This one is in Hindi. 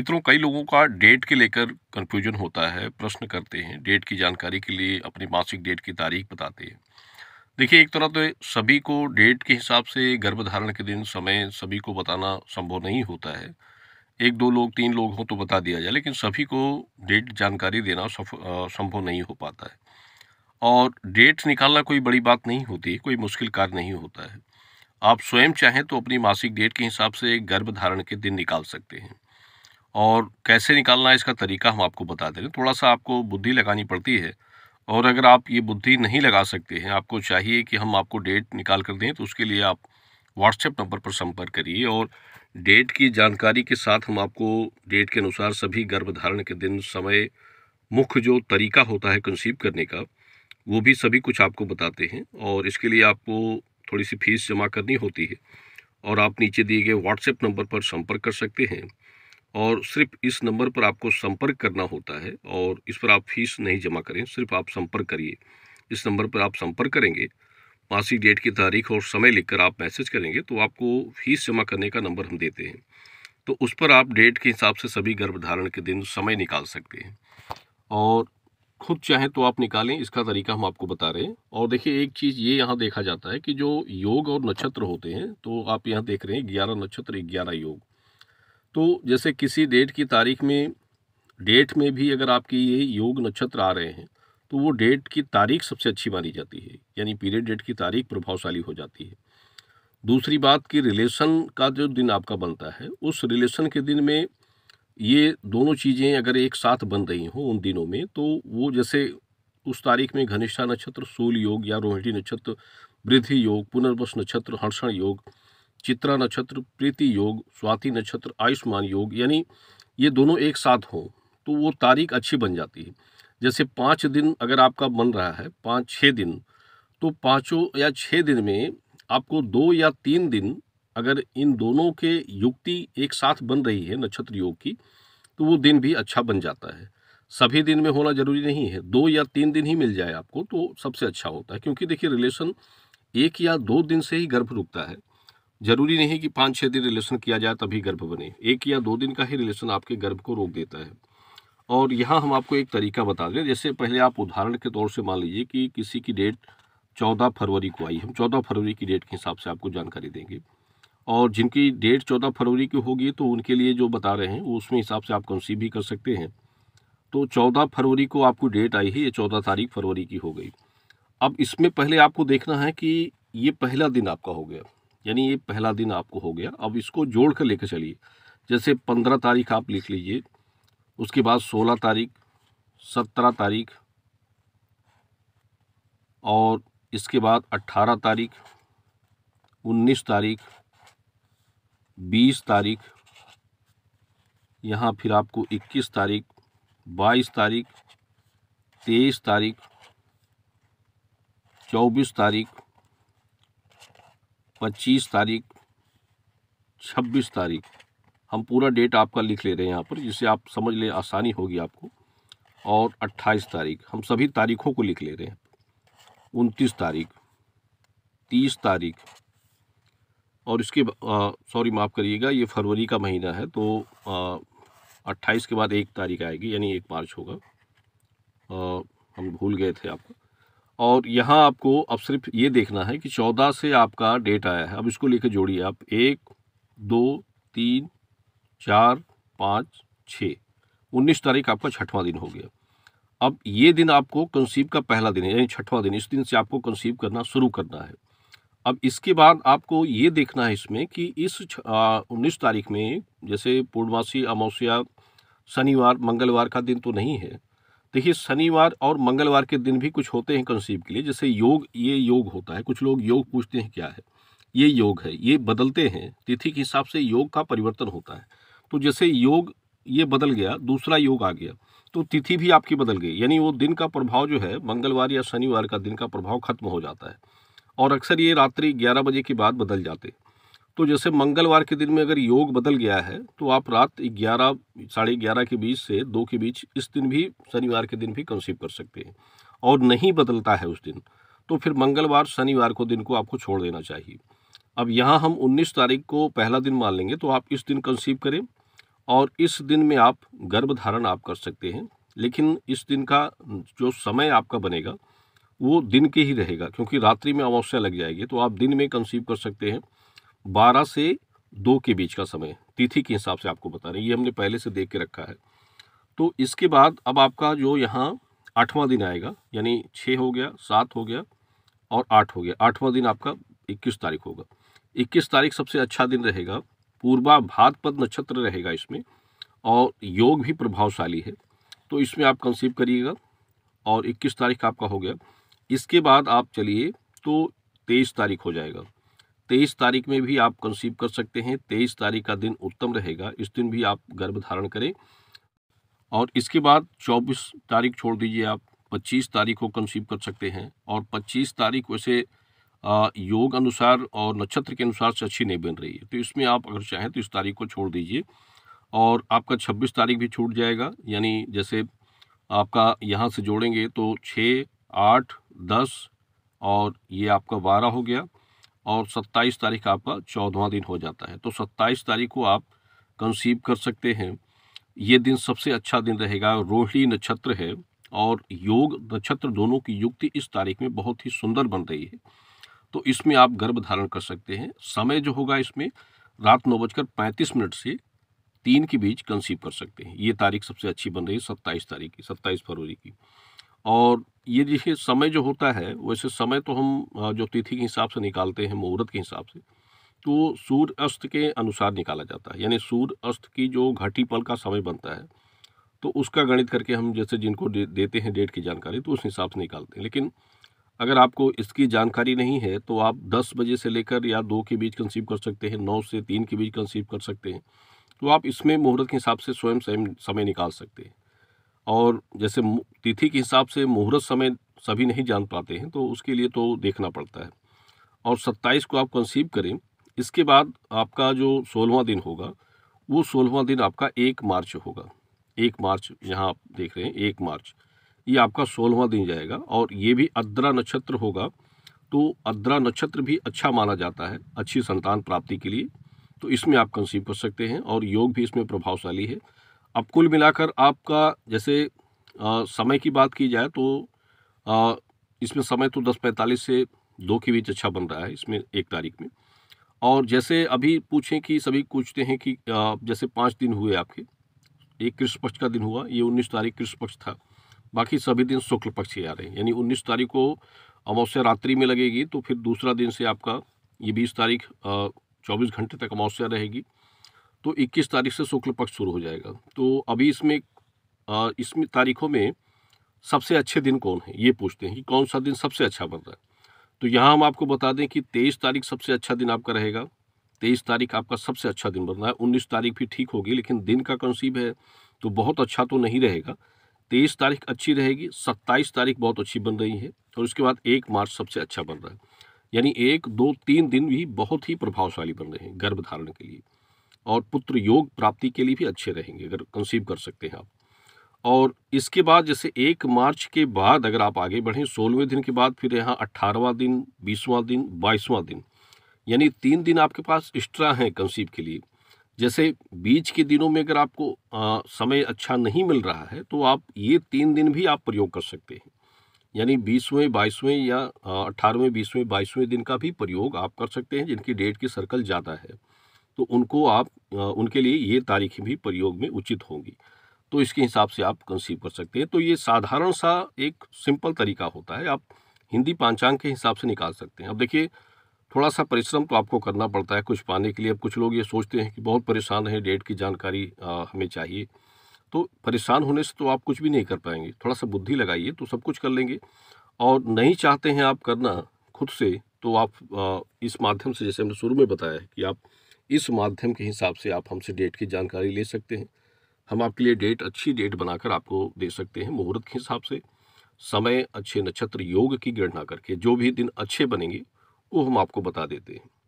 मित्रों कई लोगों का डेट के लेकर कन्फ्यूजन होता है प्रश्न करते हैं डेट की जानकारी के लिए अपनी मासिक डेट की तारीख बताते हैं देखिए एक तरह तो सभी को डेट के हिसाब से गर्भधारण के दिन समय सभी को बताना संभव नहीं होता है एक दो लोग तीन लोग हों तो बता दिया जाए लेकिन सभी को डेट जानकारी देना संभव नहीं हो पाता है और डेट निकालना कोई बड़ी बात नहीं होती कोई मुश्किल कार्य नहीं होता है आप स्वयं चाहें तो अपनी मासिक डेट के हिसाब से गर्भ धारण के दिन निकाल सकते हैं और कैसे निकालना है इसका तरीका हम आपको बता दे रहे हैं थोड़ा सा आपको बुद्धि लगानी पड़ती है और अगर आप ये बुद्धि नहीं लगा सकते हैं आपको चाहिए कि हम आपको डेट निकाल कर दें तो उसके लिए आप व्हाट्सएप नंबर पर संपर्क करिए और डेट की जानकारी के साथ हम आपको डेट के अनुसार सभी गर्भधारण के दिन समय मुख्य जो तरीका होता है कंसीव करने का वो भी सभी कुछ आपको बताते हैं और इसके लिए आपको थोड़ी सी फीस जमा करनी होती है और आप नीचे दिए गए व्हाट्सएप नंबर पर संपर्क कर सकते हैं और सिर्फ इस नंबर पर आपको संपर्क करना होता है और इस पर आप फीस नहीं जमा करें सिर्फ आप संपर्क करिए इस नंबर पर आप संपर्क करेंगे मासिक डेट की तारीख और समय लिखकर आप मैसेज करेंगे तो आपको फीस जमा करने का नंबर हम देते हैं तो उस पर आप डेट के हिसाब से सभी गर्भधारण के दिन समय निकाल सकते हैं और खुद चाहें तो आप निकालें इसका तरीका हम आपको बता रहे हैं और देखिए एक चीज़ ये यहाँ देखा जाता है कि जो योग और नक्षत्र होते हैं तो आप यहाँ देख रहे हैं ग्यारह नक्षत्र ग्यारह योग तो जैसे किसी डेट की तारीख में डेट में भी अगर आपके ये योग नक्षत्र आ रहे हैं तो वो डेट की तारीख सबसे अच्छी मानी जाती है यानी पीरियड डेट की तारीख प्रभावशाली हो जाती है दूसरी बात कि रिलेशन का जो दिन आपका बनता है उस रिलेशन के दिन में ये दोनों चीज़ें अगर एक साथ बन रही हों उन दिनों में तो वो जैसे उस तारीख में घनिष्ठा नक्षत्र सूल योग या रोहिणी नक्षत्र वृद्धि योग पुनर्वस नक्षत्र हर्षण योग चित्रा नक्षत्र प्रीति योग स्वाति नक्षत्र आयुष्मान योग यानी ये दोनों एक साथ हों तो वो तारीख अच्छी बन जाती है जैसे पाँच दिन अगर आपका बन रहा है पाँच छः दिन तो पाँचों या छः दिन में आपको दो या तीन दिन अगर इन दोनों के युक्ति एक साथ बन रही है नक्षत्र योग की तो वो दिन भी अच्छा बन जाता है सभी दिन में होना जरूरी नहीं है दो या तीन दिन ही मिल जाए आपको तो सबसे अच्छा होता है क्योंकि देखिए रिलेशन एक या दो दिन से ही गर्भ रुकता है जरूरी नहीं कि पाँच छः दिन रिलेशन किया जाए तभी गर्भ बने एक या दो दिन का ही रिलेशन आपके गर्भ को रोक देता है और यहाँ हम आपको एक तरीका बता दें जैसे पहले आप उदाहरण के तौर से मान लीजिए कि किसी की डेट चौदह फरवरी को आई हम चौदह फरवरी की डेट के हिसाब से आपको जानकारी देंगे और जिनकी डेट चौदह फरवरी की होगी तो उनके लिए जो बता रहे हैं उसमें हिसाब से आप कंसीव भी कर सकते हैं तो चौदह फरवरी को आपको डेट आई है ये चौदह तारीख फरवरी की हो गई अब इसमें पहले आपको देखना है कि ये पहला दिन आपका हो गया यानी ये पहला दिन आपको हो गया अब इसको जोड़ कर लेकर चलिए जैसे पंद्रह तारीख आप लिख लीजिए उसके बाद सोलह तारीख सत्रह तारीख और इसके बाद अट्ठारह तारीख उन्नीस तारीख बीस तारीख यहाँ फिर आपको इक्कीस तारीख बाईस तारीख तेईस तारीख चौबीस तारीख पच्चीस तारीख छब्बीस तारीख हम पूरा डेट आपका लिख ले रहे हैं यहाँ पर जिससे आप समझ लें आसानी होगी आपको और अट्ठाईस तारीख हम सभी तारीखों को लिख ले रहे हैं उनतीस तारीख तीस तारीख और इसके सॉरी माफ़ करिएगा ये फरवरी का महीना है तो अट्ठाईस के बाद एक तारीख आएगी यानी एक मार्च होगा आ, हम भूल गए थे आपको और यहाँ आपको अब सिर्फ ये देखना है कि चौदह से आपका डेट आया है अब इसको लेकर जोड़िए आप एक दो तीन चार पाँच छः उन्नीस तारीख आपका छठवां दिन हो गया अब ये दिन आपको कंसीव का पहला दिन है यानी छठवां दिन इस दिन से आपको कंसीव करना शुरू करना है अब इसके बाद आपको ये देखना है इसमें कि इस उन्नीस तारीख में जैसे पूर्णमासी अमावस्या शनिवार मंगलवार का दिन तो नहीं है देखिए शनिवार और मंगलवार के दिन भी कुछ होते हैं कंसीव के लिए जैसे योग ये योग होता है कुछ लोग योग पूछते हैं क्या है ये योग है ये बदलते हैं तिथि के हिसाब से योग का परिवर्तन होता है तो जैसे योग ये बदल गया दूसरा योग आ गया तो तिथि भी आपकी बदल गई यानी वो दिन का प्रभाव जो है मंगलवार या शनिवार का दिन का प्रभाव खत्म हो जाता है और अक्सर ये रात्रि ग्यारह बजे के बाद बदल जाते हैं तो जैसे मंगलवार के दिन में अगर योग बदल गया है तो आप रात ग्यारह साढ़े ग्यारह के बीच से दो के बीच इस दिन भी शनिवार के दिन भी कंसीव कर सकते हैं और नहीं बदलता है उस दिन तो फिर मंगलवार शनिवार को दिन को आपको छोड़ देना चाहिए अब यहाँ हम 19 तारीख को पहला दिन मान लेंगे तो आप इस दिन कंसीव करें और इस दिन में आप गर्भ धारण आप कर सकते हैं लेकिन इस दिन का जो समय आपका बनेगा वो दिन के ही रहेगा क्योंकि रात्रि में अमावस्या लग जाएगी तो आप दिन में कंसीव कर सकते हैं बारह से दो के बीच का समय तिथि के हिसाब से आपको बता रहे हैं ये हमने पहले से देख के रखा है तो इसके बाद अब आपका जो यहाँ आठवां दिन आएगा यानी छः हो गया सात हो गया और आठ हो गया आठवां दिन आपका इक्कीस तारीख होगा इक्कीस तारीख सबसे अच्छा दिन रहेगा पूर्वा भादपद नक्षत्र रहेगा इसमें और योग भी प्रभावशाली है तो इसमें आप कंसीव करिएगा और इक्कीस तारीख आपका हो गया इसके बाद आप चलिए तो तेईस तारीख हो जाएगा तेईस तारीख में भी आप कंसीव कर सकते हैं तेईस तारीख का दिन उत्तम रहेगा इस दिन भी आप गर्भ धारण करें और इसके बाद चौबीस तारीख छोड़ दीजिए आप पच्चीस तारीख को कंसीव कर सकते हैं और पच्चीस तारीख वैसे योग अनुसार और नक्षत्र के अनुसार से अच्छी नहीं बन रही है तो इसमें आप अगर चाहें तो इस तारीख को छोड़ दीजिए और आपका छब्बीस तारीख भी छूट जाएगा यानी जैसे आपका यहाँ से जोड़ेंगे तो छः आठ दस और ये आपका बारह हो गया और 27 तारीख आपका चौदवा दिन हो जाता है तो 27 तारीख को आप कंसीव कर सकते हैं ये दिन सबसे अच्छा दिन रहेगा रोहिणी नक्षत्र है और योग नक्षत्र दोनों की युक्ति इस तारीख में बहुत ही सुंदर बन रही है तो इसमें आप गर्भ धारण कर सकते हैं समय जो होगा इसमें रात नौ बजकर पैंतीस मिनट से तीन के बीच कंसीव कर सकते हैं ये तारीख सबसे अच्छी बन रही है सत्ताईस तारीख की सत्ताईस फरवरी की और ये देखिए समय जो होता है वैसे समय तो हम जो तिथि के हिसाब से निकालते हैं मुहूर्त के हिसाब से तो सूर्य अस्त के अनुसार निकाला जाता है यानी सूर्य अस्त की जो घाटी पल का समय बनता है तो उसका गणित करके हम जैसे जिनको दे, देते हैं डेट की जानकारी तो उस हिसाब से निकालते हैं लेकिन अगर आपको इसकी जानकारी नहीं है तो आप 10 बजे से लेकर या दो के बीच कंसीव कर सकते हैं नौ से तीन के बीच कंसीव कर सकते हैं तो आप इसमें मुहूर्त के हिसाब से स्वयं समय निकाल सकते हैं और जैसे तिथि के हिसाब से मुहूर्त समय सभी नहीं जान पाते हैं तो उसके लिए तो देखना पड़ता है और सत्ताईस को आप कंसीव करें इसके बाद आपका जो सोलहवा दिन होगा वो सोलहवा दिन आपका एक मार्च होगा एक मार्च यहाँ आप देख रहे हैं एक मार्च ये आपका सोलहवा दिन जाएगा और ये भी अद्रा नक्षत्र होगा तो अद्रा नक्षत्र भी अच्छा माना जाता है अच्छी संतान प्राप्ति के लिए तो इसमें आप कंसीव कर सकते हैं और योग भी इसमें प्रभावशाली है अब कुल मिलाकर आपका जैसे आ, समय की बात की जाए तो आ, इसमें समय तो दस पैंतालीस से दो के बीच अच्छा बन रहा है इसमें एक तारीख में और जैसे अभी पूछें कि सभी पूछते हैं कि आ, जैसे पाँच दिन हुए आपके एक कृष्ण पक्ष का दिन हुआ ये उन्नीस तारीख कृष्ण पक्ष था बाकी सभी दिन शुक्ल पक्ष ही आ रहे हैं यानी उन्नीस तारीख को अमावस्या रात्रि में लगेगी तो फिर दूसरा दिन से आपका ये बीस तारीख चौबीस घंटे तक अमावस्या रहेगी तो 21 तारीख से शुक्ल पक्ष शुरू हो जाएगा तो अभी इसमें इसमें तारीखों में सबसे अच्छे दिन कौन है ये पूछते हैं कि कौन सा दिन सबसे अच्छा बन रहा है तो यहाँ हम आपको बता दें कि तेईस तारीख सबसे अच्छा दिन आपका रहेगा तेईस तारीख आपका सबसे अच्छा दिन बन रहा है उन्नीस तारीख भी ठीक होगी लेकिन दिन का कंसीब है तो बहुत अच्छा तो नहीं रहेगा तेईस तारीख अच्छी रहेगी सत्ताईस तारीख बहुत अच्छी बन रही है और उसके बाद एक मार्च सबसे अच्छा बन रहा है यानी एक दो तीन दिन भी बहुत ही प्रभावशाली बन रहे हैं गर्भ धारण के लिए और पुत्र योग प्राप्ति के लिए भी अच्छे रहेंगे अगर कंसीव कर सकते हैं आप और इसके बाद जैसे एक मार्च के बाद अगर आप आगे बढ़ें सोलहवें दिन के बाद फिर यहाँ अट्ठारहवा दिन बीसवां दिन बाईसवां दिन यानी तीन दिन आपके पास एक्स्ट्रा हैं कंसीव के लिए जैसे बीच के दिनों में अगर आपको आ, समय अच्छा नहीं मिल रहा है तो आप ये तीन दिन भी आप प्रयोग कर सकते हैं यानी बीसवें बाईसवें या अट्ठारहवें बीसवें बाईसवें दिन का भी प्रयोग आप कर सकते हैं जिनकी डेट की सर्कल ज़्यादा है तो उनको आप उनके लिए ये तारीखें भी प्रयोग में उचित होंगी तो इसके हिसाब से आप कंसीव कर सकते हैं तो ये साधारण सा एक सिंपल तरीका होता है आप हिंदी पांचांग के हिसाब से निकाल सकते हैं अब देखिए थोड़ा सा परिश्रम तो आपको करना पड़ता है कुछ पाने के लिए अब कुछ लोग ये सोचते हैं कि बहुत परेशान है डेट की जानकारी हमें चाहिए तो परेशान होने से तो आप कुछ भी नहीं कर पाएंगे थोड़ा सा बुद्धि लगाइए तो सब कुछ कर लेंगे और नहीं चाहते हैं आप करना खुद से तो आप इस माध्यम से जैसे हमने शुरू में बताया कि आप इस माध्यम के हिसाब से आप हमसे डेट की जानकारी ले सकते हैं हम आपके लिए डेट अच्छी डेट बनाकर आपको दे सकते हैं मुहूर्त के हिसाब से समय अच्छे नक्षत्र योग की गणना करके जो भी दिन अच्छे बनेंगे वो हम आपको बता देते हैं